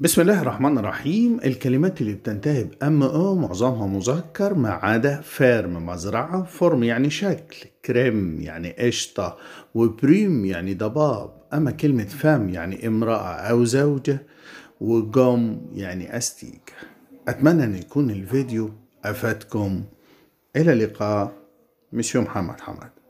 بسم الله الرحمن الرحيم الكلمات اللي بتنتهي بأم أو معظمها مذكر ما عدا فارم مزرعة فورم يعني شكل كريم يعني قشطة وبريم يعني ضباب أما كلمة فام يعني امرأة أو زوجة وجوم يعني أستيك أتمنى أن يكون الفيديو أفادكم إلى اللقاء مسيو محمد حمد